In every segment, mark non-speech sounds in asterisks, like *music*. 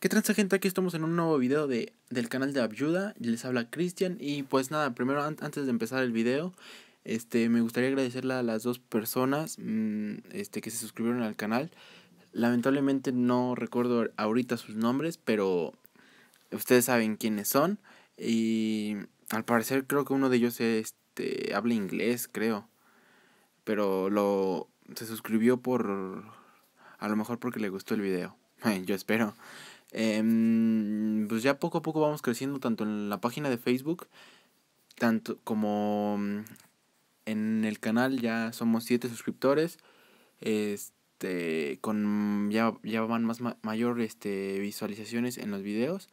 ¿Qué transa gente? Aquí estamos en un nuevo video de, del canal de Abyuda, les habla Cristian y pues nada, primero antes de empezar el video, este, me gustaría agradecerle a las dos personas mm, este, que se suscribieron al canal. Lamentablemente no recuerdo ahorita sus nombres, pero ustedes saben quiénes son y al parecer creo que uno de ellos este, habla inglés, creo, pero lo, se suscribió por, a lo mejor porque le gustó el video, *laughs* yo espero. Eh, pues ya poco a poco vamos creciendo tanto en la página de Facebook, tanto como mm, en el canal ya somos 7 suscriptores. Este, con mm, ya, ya van más mayor este, visualizaciones en los videos.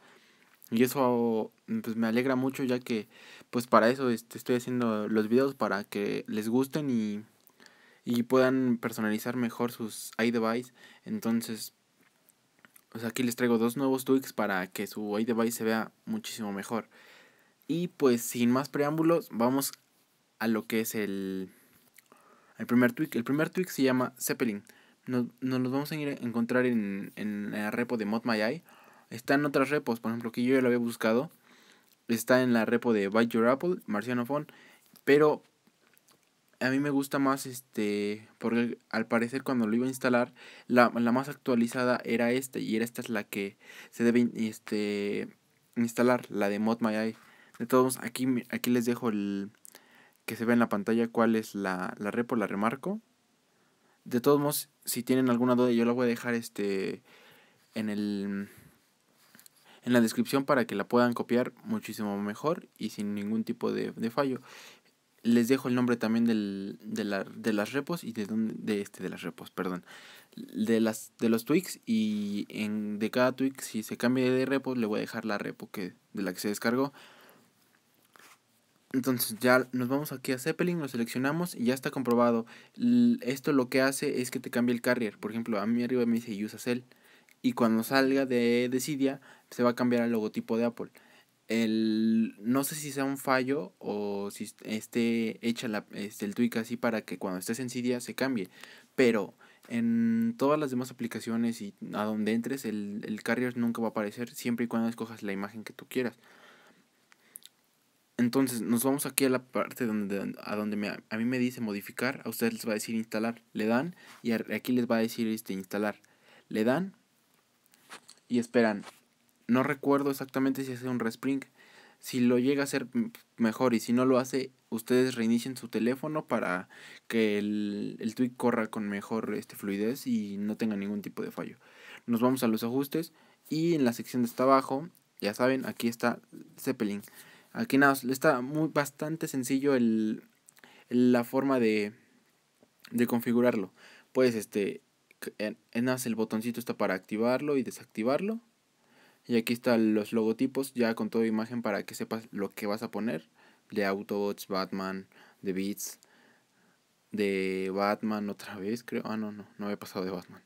Y eso mm, pues me alegra mucho ya que pues para eso este, estoy haciendo los videos para que les gusten y, y puedan personalizar mejor sus iDevice. Entonces pues aquí les traigo dos nuevos tweaks para que su iDevice se vea muchísimo mejor. Y pues sin más preámbulos, vamos a lo que es el, el primer tweak. El primer tweak se llama Zeppelin. Nos, nos vamos a ir a encontrar en, la repo de ModMyEye. Está en otras repos, por ejemplo, que yo ya lo había buscado. Está en la repo de Bite Your Apple, Marciano Phone. Pero a mí me gusta más este, porque al parecer cuando lo iba a instalar, la, más actualizada era esta y era esta es la que se debe este, instalar, la de Mod De todos modos, aquí, aquí les dejo el que se ve en la pantalla cuál es la, la repo, la remarco. De todos modos, si tienen alguna duda, yo la voy a dejar este en el en la descripción para que la puedan copiar muchísimo mejor y sin ningún tipo de, de fallo les dejo el nombre también del, de, la, de las repos y de, de este de las repos, perdón. De, las, de los tweaks y en, de cada tweak, si se cambia de repo, le voy a dejar la repo que, de la que se descargó. Entonces ya nos vamos aquí a Zeppelin, lo seleccionamos y ya está comprobado. Esto lo que hace es que te cambia el carrier. Por ejemplo, a mí arriba me dice use Y cuando salga de Decidia, se va a cambiar al logotipo de Apple el no sé si sea un fallo o si esté hecha la, este, el tweak así para que cuando estés en Cydia se cambie. Pero en todas las demás aplicaciones y a donde entres, el, carrier nunca va a aparecer siempre y cuando escojas la imagen que tú quieras. Entonces nos vamos aquí a la parte donde, a donde a mí me dice modificar, a ustedes les va a decir instalar, le dan y aquí les va a decir este, instalar, le dan y esperan no recuerdo exactamente si hace un respring. Si lo llega a hacer mejor y si no lo hace, ustedes reinicien su teléfono para que el, el tweet corra con mejor este, fluidez y no tenga ningún tipo de fallo. Nos vamos a los ajustes y en la sección de hasta abajo, ya saben, aquí está Zeppelin. Aquí nada, está muy, bastante sencillo la forma de, configurarlo. Puedes este, en, en el botoncito está para activarlo y desactivarlo. Y aquí están los logotipos ya con toda imagen para que sepas lo que vas a poner. De Autobots, Batman, de Beats, de Batman otra vez, creo. Ah, no, no, no había pasado de Batman.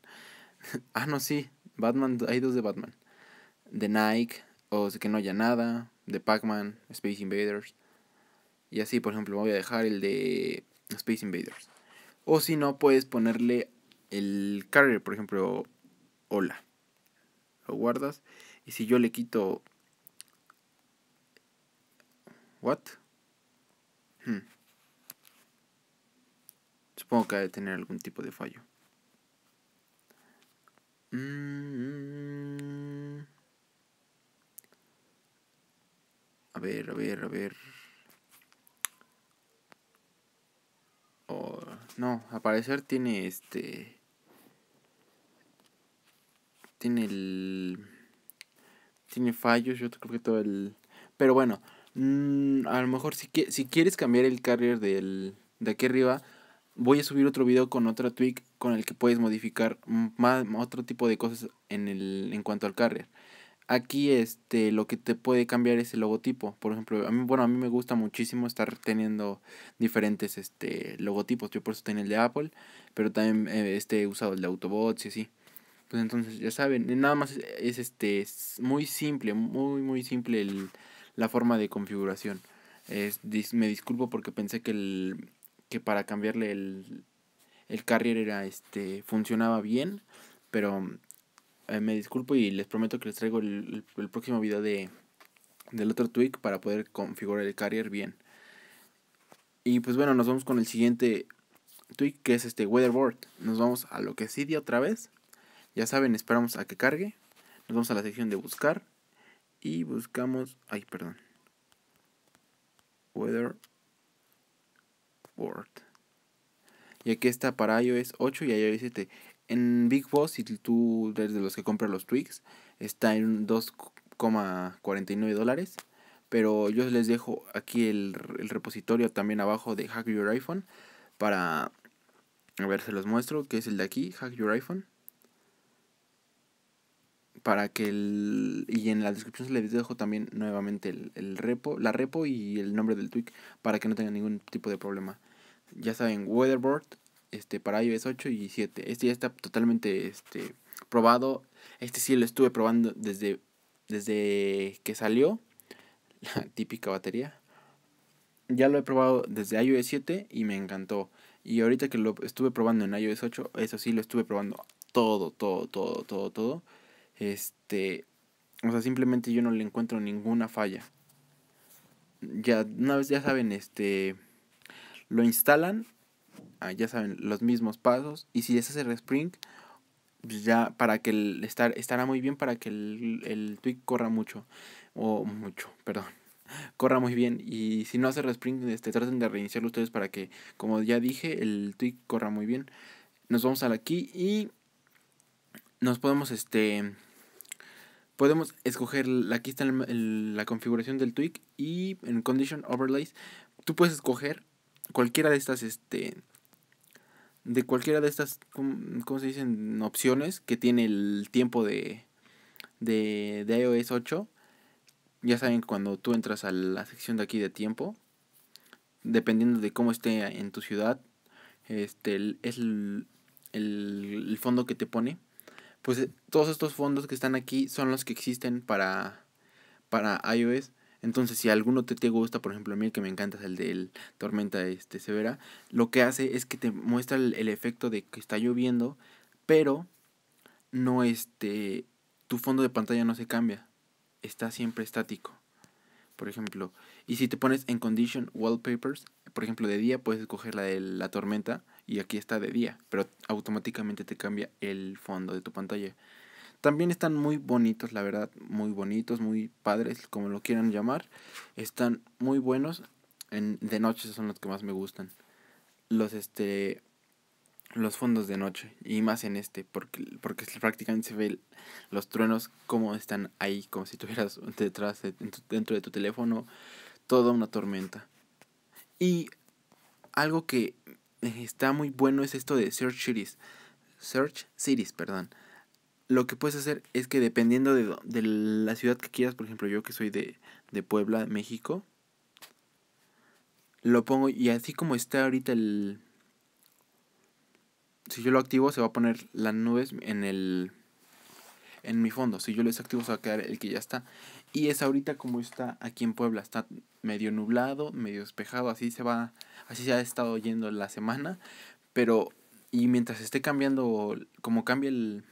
*laughs* ah, no, sí, Batman, hay dos de Batman. De Nike, o que no haya nada, de Pac-Man, Space Invaders. Y así, por ejemplo, voy a dejar el de Space Invaders. O si no, puedes ponerle el carrier, por ejemplo, hola. Lo guardas y si yo le quito... ¿What? Hmm. Supongo que ha de tener algún tipo de fallo. Mm. A ver, a ver, a ver. Oh, no, a parecer tiene este... Tiene el tiene fallos, yo creo que todo el... Pero bueno, mm, a lo mejor si, si quieres cambiar el carrier del, de aquí arriba, voy a subir otro video con otra tweak con el que puedes modificar más, otro tipo de cosas en, el, en cuanto al carrier. Aquí este, lo que te puede cambiar es el logotipo. Por ejemplo, a mí, bueno, a mí me gusta muchísimo estar teniendo diferentes este, logotipos. Yo por eso tengo el de Apple, pero también eh, este, he usado el de Autobots y así. Pues entonces, ya saben, eh, nada más es este muy simple, muy muy simple la forma de configuración. Es, me disculpo porque pensé que el que para cambiarle el, el carrier era este funcionaba bien, pero eh, me disculpo y les prometo que les traigo el, próximo video de del otro tweak para poder configurar el carrier bien. Y pues bueno, nos vamos con el siguiente tweak que es este weatherboard. Nos vamos a lo que sí otra vez. Ya saben, esperamos a que cargue. Nos vamos a la sección de buscar. Y buscamos... Ay, perdón. Weather word Y aquí está para iOS 8 y iOS 7. En Big Boss, si tú eres de los que compran los Twigs, está en 2,49 dólares. Pero yo les dejo aquí el, el repositorio también abajo de Hack Your iPhone para... A ver, se los muestro, que es el de aquí, Hack Your iPhone para que el y en la descripción les dejo también nuevamente el, repo la repo y el nombre del tweak para que no tengan ningún tipo de problema ya saben weatherboard este para iOS 8 y 7 este ya está totalmente este probado este sí lo estuve probando desde desde que salió *laughs* la típica batería ya lo he probado desde iOS 7 y me encantó y ahorita que lo estuve probando en iOS 8 eso sí lo estuve probando todo todo todo todo todo este, o sea, simplemente yo no le encuentro ninguna falla. Ya, una vez ya saben, este, lo instalan, ah, ya saben, los mismos pasos. Y si es hace spring pues ya para que el, estar, estará muy bien para que el, el tweet corra mucho. O mucho, perdón. *laughs* Corra muy bien. Y si no hace respring, este, traten de reiniciarlo ustedes para que, como ya dije, el tweet corra muy bien. Nos vamos al aquí y nos podemos este podemos escoger, aquí está la configuración del tweak y en Condition Overlays, tú puedes escoger cualquiera de estas, este, de cualquiera de estas, ¿cómo, se dicen? Opciones que tiene el tiempo de, de, iOS 8. Ya saben, cuando tú entras a la sección de aquí de tiempo, dependiendo de cómo esté en tu ciudad, este, es el fondo que te pone pues eh, todos estos fondos que están aquí son los que existen para, para iOS. Entonces, si alguno te, te gusta, por ejemplo, a mí el que me encanta es el la tormenta este severa, lo que hace es que te muestra el, el efecto de que está lloviendo, pero no este tu fondo de pantalla no se cambia, está siempre estático. Por ejemplo, y si te pones en condition wallpapers, por ejemplo, de día puedes escoger la de la tormenta y aquí está de día, pero automáticamente te cambia el fondo de tu pantalla. También están muy bonitos, la verdad, muy bonitos, muy padres, como lo quieran llamar. Están muy buenos. En, de noche son los que más me gustan. Los este los fondos de noche y más en este porque porque prácticamente se ve los truenos como están ahí como si tuvieras detrás dentro de tu teléfono toda una tormenta y algo que eh, está muy bueno es esto de Search Cities Search Cities, perdón. Lo que puedes hacer es que dependiendo de, la ciudad que quieras, por ejemplo, yo que soy de, de Puebla, México, lo pongo y así como está ahorita el... Si yo lo activo, se va a poner las nubes en el en mi fondo. Si yo lo desactivo, se va a quedar el que ya está. Y es ahorita como está aquí en Puebla. Está medio nublado, medio despejado. Así se va, así se ha estado yendo la semana. Pero, y mientras esté cambiando, como cambia el,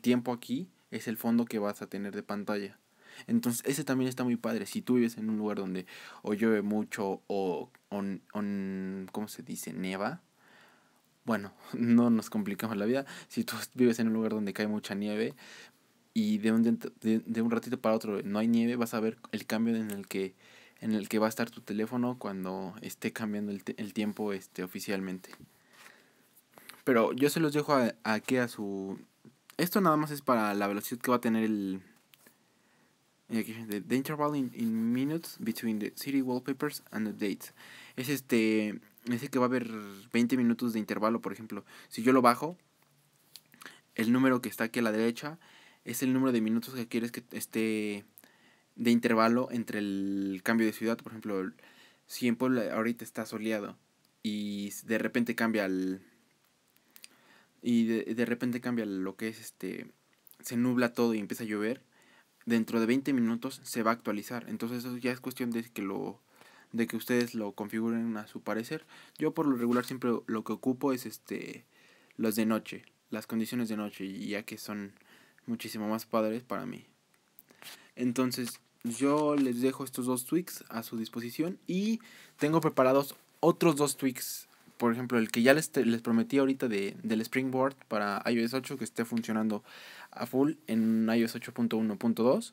tiempo aquí, es el fondo que vas a tener de pantalla. Entonces, ese también está muy padre. Si tú vives en un lugar donde o llueve mucho o, on o ¿cómo se dice? Neva bueno, *laughs* no nos complicamos la vida. Si tú vives en un lugar donde cae mucha nieve y de un, ratito para otro no hay nieve, vas a ver el cambio en el que, en el que va a estar tu teléfono cuando esté cambiando el, el tiempo este, oficialmente. Pero yo se los dejo aquí a, su... Esto nada más es para la velocidad que va a tener el... The, eh, the interval in, in minutes between the city wallpapers and dates. Es este dice que va a haber 20 minutos de intervalo, por ejemplo. Si yo lo bajo, el número que está aquí a la derecha es el número de minutos que quieres que esté de intervalo entre el cambio de ciudad. Por ejemplo, si en Puebla ahorita está soleado y de repente cambia al Y de, de repente cambia lo que es este... Se nubla todo y empieza a llover. Dentro de 20 minutos se va a actualizar. Entonces eso ya es cuestión de que lo de que ustedes lo configuren a su parecer. Yo por lo regular siempre lo que ocupo es este los de noche, las condiciones de noche, ya que son muchísimo más padres para mí. Entonces, yo les dejo estos dos tweaks a su disposición y tengo preparados otros dos tweaks. Por ejemplo, el que ya les, prometí ahorita del Springboard para iOS 8 que esté funcionando a full en iOS 8.1.2.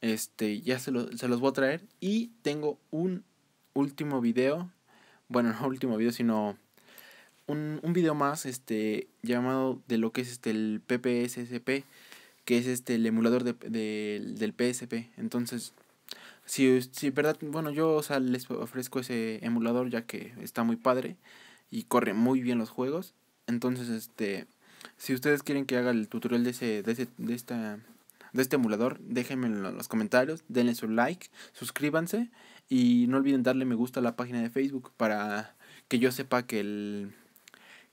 Este, ya se, se los voy a traer y tengo un último video, bueno, no último video, sino un, un video más este, llamado de lo que es este, el PPSSP, que es este, el emulador de, del PSP. Entonces, si, si verdad, bueno, yo o les ofrezco ese emulador ya que está muy padre y corre muy bien los juegos. Entonces, este, si ustedes quieren que haga el tutorial de ese, de, de esta de este emulador, déjenme en los comentarios, denle su like, suscríbanse y no olviden darle me gusta a la página de Facebook para que yo sepa que el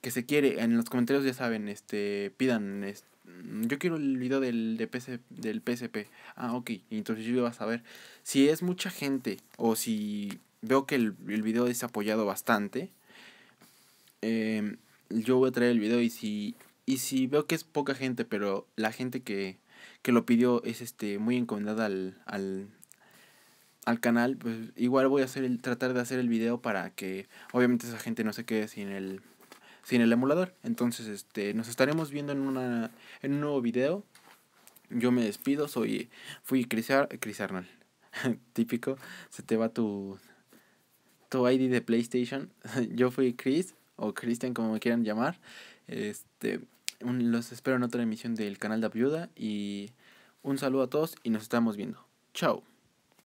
que se quiere. En los comentarios ya saben, este pidan yo quiero el video del, de PC, del PSP. Ah, ok. Entonces yo iba a saber si es mucha gente o si veo que el, el video es apoyado bastante. Em, yo voy a traer el video y si, y si veo que es poca gente, pero la gente que, que lo pidió es este muy encomendada al, al canal, pues igual voy a hacer el, tratar de hacer el video para que obviamente esa gente no se quede sin el sin el emulador. Entonces, este, nos estaremos viendo en una en un nuevo video. Yo me despido, soy fui Chris, Arnold. *laughs* Típico, se te va tu tu ID de PlayStation. *laughs* Yo fui Chris o Christian como me quieran llamar. Este, los espero en otra emisión del canal de Viuda y un saludo a todos y nos estamos viendo. Chao.